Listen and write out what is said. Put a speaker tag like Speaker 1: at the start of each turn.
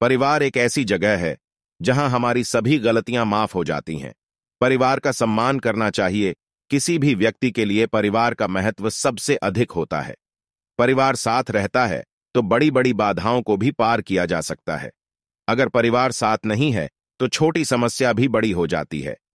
Speaker 1: परिवार एक ऐसी जगह है जहां हमारी सभी गलतियां माफ हो जाती हैं परिवार का सम्मान करना चाहिए किसी भी व्यक्ति के लिए परिवार का महत्व सबसे अधिक होता है परिवार साथ रहता है तो बड़ी बड़ी बाधाओं को भी पार किया जा सकता है अगर परिवार साथ नहीं है तो छोटी समस्या भी बड़ी हो जाती है